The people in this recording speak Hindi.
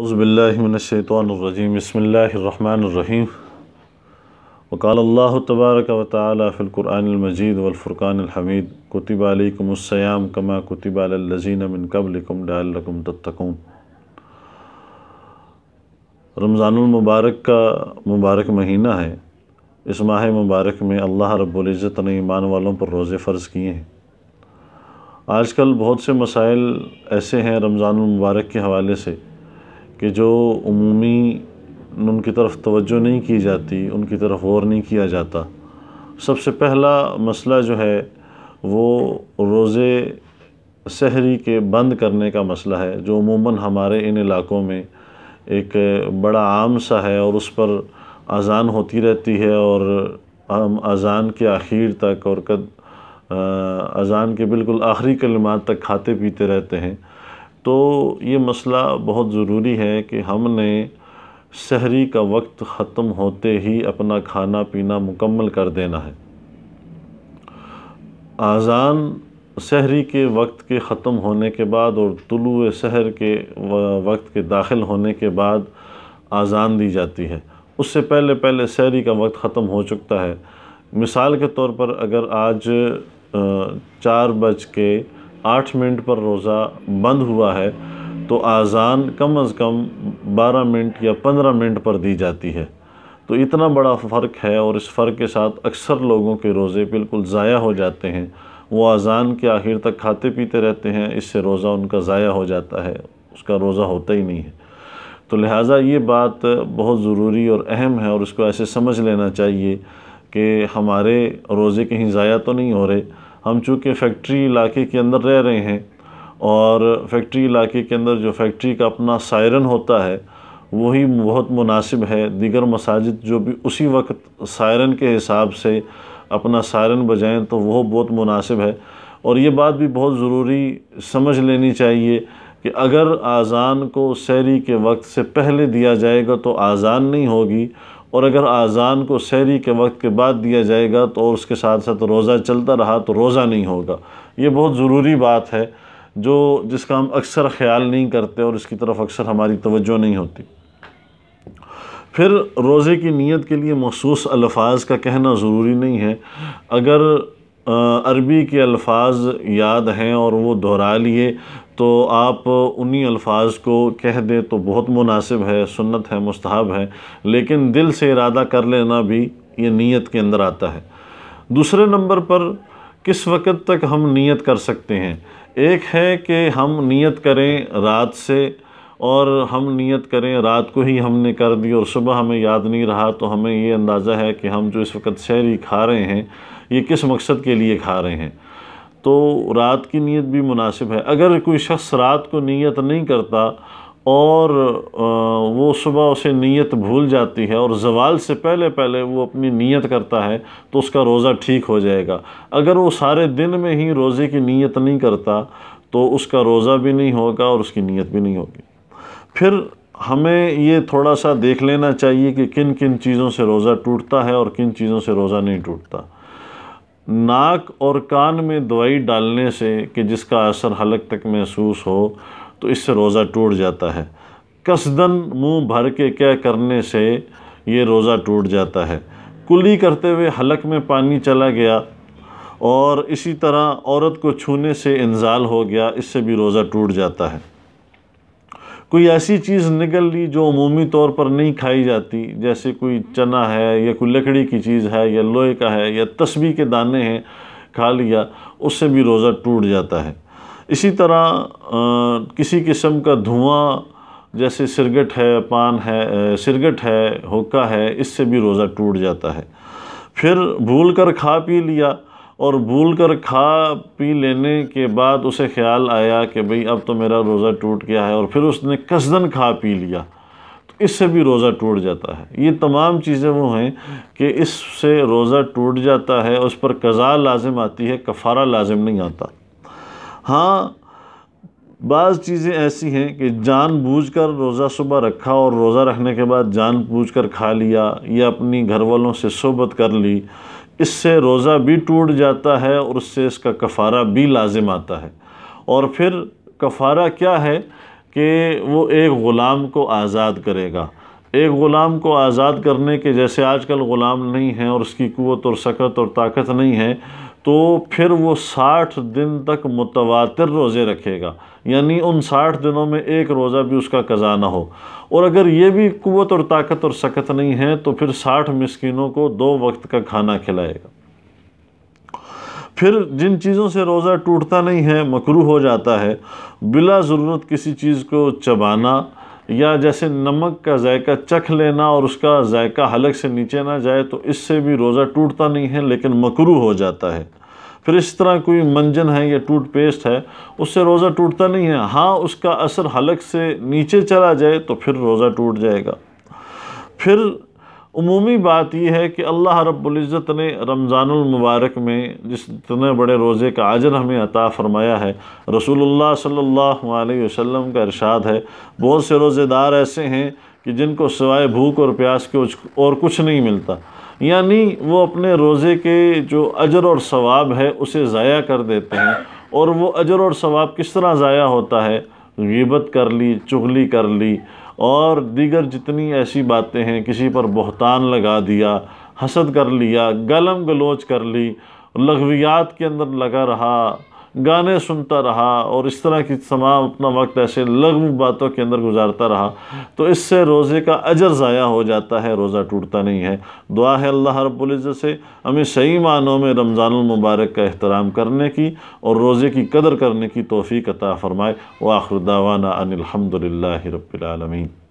अज़बिल्लिनशैतरजीम बसमीम वकाल अल्लाह तबारक वालफ़िलकुरानमजीद वफ़ुरक़ानहमीद कुतबालकमसयाम कमा कुतबालजीनमिन कबलकम डालकम तत्तकून रमज़ानमबारक का मुबारक महीना है इस माह मुबारक में अल्लाह रबुल्ज़त ने ईमान वालों पर रोज़े फ़र्ज़ किए हैं आजकल बहुत से मसाइल ऐसे हैं रमज़ानमबारक के हवाले से कि जो उमूमी उनकी तरफ तवज्जो नहीं की जाती उनकी तरफ गौर नहीं किया जाता सबसे पहला मसला जो है वो रोज़े शहरी के बंद करने का मसला है जो अमूमन हमारे इन इलाकों में एक बड़ा आम सा है और उस पर अजान होती रहती है और हम अजान के आखिर तक और कद अजान के बिल्कुल आखिरी कलमात तक खाते पीते रहते हैं तो ये मसला बहुत ज़रूरी है कि हमने शहरी का वक्त ख़त्म होते ही अपना खाना पीना मुकम्मल कर देना है आज़ान शहरी के वक्त के ख़त्म होने के बाद और तुलु शहर के वक्त के दाखिल होने के बाद आज़ान दी जाती है उससे पहले पहले शहरी का वक्त ख़त्म हो चुका है मिसाल के तौर पर अगर आज चार बज के आठ मिनट पर रोज़ा बंद हुआ है तो आज़ान कम अज़ कम बारह मिनट या पंद्रह मिनट पर दी जाती है तो इतना बड़ा फ़र्क है और इस फ़र्क के साथ अक्सर लोगों के रोज़े बिल्कुल ज़ाया हो जाते हैं वो अज़ान के आखिर तक खाते पीते रहते हैं इससे रोज़ा उनका ज़ाया हो जाता है उसका रोज़ा होता ही नहीं है तो लिहाजा ये बात बहुत ज़रूरी और अहम है और उसको ऐसे समझ लेना चाहिए कि हमारे रोज़े कहीं ज़ाया तो नहीं हो रहे हम चूँकि फैक्ट्री इलाके के अंदर रह रहे हैं और फैक्ट्री इलाके के अंदर जो फैक्ट्री का अपना सायरन होता है वही बहुत मुनासिब है दीगर मसाजिद जो भी उसी वक्त सायरन के हिसाब से अपना सायरन बजाएं तो वह बहुत मुनासिब है और ये बात भी बहुत ज़रूरी समझ लेनी चाहिए कि अगर आज़ान को शहरी के वक्त से पहले दिया जाएगा तो आज़ान नहीं होगी और अगर आज़ान को शहरी के वक्त के बाद दिया जाएगा तो और उसके साथ साथ रोज़ा चलता रहा तो रोज़ा नहीं होगा ये बहुत ज़रूरी बात है जो जिसका हम अक्सर ख्याल नहीं करते और इसकी तरफ अक्सर हमारी तवज्जो नहीं होती फिर रोज़े की नीयत के लिए मखसूस अल्फाज का कहना ज़रूरी नहीं है अगर अरबी के अल्फाज याद हैं और वो दोहरा लिए तो आप उन्हीं अल्फाज को कह दें तो बहुत मुनासिब है सुन्नत है मुस्तहब है लेकिन दिल से इरादा कर लेना भी ये नीयत के अंदर आता है दूसरे नंबर पर किस वक़्त तक हम नीयत कर सकते हैं एक है कि हम नीयत करें रात से और हम नीयत करें रात को ही हमने कर दी और सुबह हमें याद नहीं रहा तो हमें ये अंदाज़ा है कि हम जो इस वक्त शहरी खा रहे हैं ये किस मकसद के लिए खा रहे हैं तो रात की नीयत भी मुनासिब है अगर कोई शख्स रात को नीयत नहीं करता और वो सुबह उसे नीयत भूल जाती है और जवाल से पहले पहले वो अपनी नीयत करता है तो उसका रोज़ा ठीक हो जाएगा अगर वो सारे दिन में ही रोज़े की नीयत नहीं करता तो उसका रोज़ा भी नहीं होगा और उसकी नीयत भी नहीं होगी फिर हमें ये थोड़ा सा देख लेना चाहिए कि किन किन चीज़ों से रोज़ा टूटता है और किन चीज़ों से रोज़ा नहीं टूटता नाक और कान में दवाई डालने से कि जिसका असर हलक तक महसूस हो तो इससे रोज़ा टूट जाता है कसदन मुंह भर के क्या करने से ये रोज़ा टूट जाता है कुली करते हुए हलक में पानी चला गया और इसी तरह औरत को छूने से इंजाल हो गया इससे भी रोज़ा टूट जाता है कोई ऐसी चीज़ निकल ली जो अमूमी तौर पर नहीं खाई जाती जैसे कोई चना है या कोई लकड़ी की चीज़ है या लोहे का है या तस्बी के दाने हैं खा लिया उससे भी रोज़ा टूट जाता है इसी तरह आ, किसी किस्म का धुआं जैसे सिरगट है पान है सिरगट है होका है इससे भी रोज़ा टूट जाता है फिर भूल कर खा पी लिया और भूल कर खा पी लेने के बाद उसे ख्याल आया कि भाई अब तो मेरा रोज़ा टूट गया है और फिर उसने कसदन खा पी लिया तो इससे भी रोज़ा टूट जाता है ये तमाम चीज़ें वो हैं कि इससे रोज़ा टूट जाता है उस पर कज़ा लाजिम आती है कफ़ारा लाजिम नहीं आता हाँ बाज़ चीज़ें ऐसी हैं कि जानबूझकर रोज़ा सुबह रखा और रोज़ा रखने के बाद जानबूझकर खा लिया या अपनी घर वालों से सोबत कर ली इससे रोज़ा भी टूट जाता है और उससे इसका कफ़ारा भी लाजिम आता है और फिर कफ़ारा क्या है कि वो एक ग़ुलाम को आज़ाद करेगा एक ग़ुलाम को आज़ाद करने के जैसे आजकल ग़ुलाम नहीं है और उसकी क़वत और सकत और ताकत नहीं है तो फिर वो साठ दिन तक मुतवातिर रोज़े रखेगा यानी उन साठ दिनों में एक रोज़ा भी उसका कज़ा ना हो और अगर ये भी क़वत और ताकत और सकत नहीं है तो फिर साठ मस्किनों को दो वक्त का खाना खिलाएगा फिर जिन चीज़ों से रोज़ा टूटता नहीं है मकरू हो जाता है बिला ज़रूरत किसी चीज़ को चबाना या जैसे नमक का जायका चख लेना और उसका जायका हलक से नीचे ना जाए तो इससे भी रोज़ा टूटता नहीं है लेकिन मकरू हो जाता है फिर इस तरह कोई मंजन है या टूट पेस्ट है उससे रोज़ा टूटता नहीं है हाँ उसका असर हलक से नीचे चला जाए तो फिर रोज़ा टूट जाएगा फिर उमूमी बात यह है कि अल्लाह रब्ज़त ने रमज़ानमबारक में जिस इतने बड़े रोज़े का आजर हमें अता फ़रमाया है रसूलुल्लाह सल्लल्लाहु अलैहि वसल्लम का इरशाद है बहुत से रोज़ेदार ऐसे हैं कि जिनको सिवाए भूख और प्यास के और कुछ नहीं मिलता यानी वो अपने रोज़े के जो अजर और सवाब है उसे ज़ाया कर देते हैं और वो अजर और सवाब किस तरह ज़ाया होता है गीबत कर ली चुगली कर ली और दीगर जितनी ऐसी बातें हैं किसी पर बहतान लगा दिया हसद कर लिया गलम गलोच कर ली लगवियात के अंदर लगा रहा गाने सुनता रहा और इस तरह की तमाम अपना वक्त ऐसे लघु बातों के अंदर गुजारता रहा तो इससे रोज़े का अजर ज़ाया हो जाता है रोज़ा टूटता नहीं है दुआ है अल्लाह रब्ज़त से हमें सही मानों में रमज़ानमबारक का एहतराम करने की और रोज़े की कदर करने की तोफ़ी अता फ़रमाए व आखरदावाना अनिलहमदिल्ला रबालमीन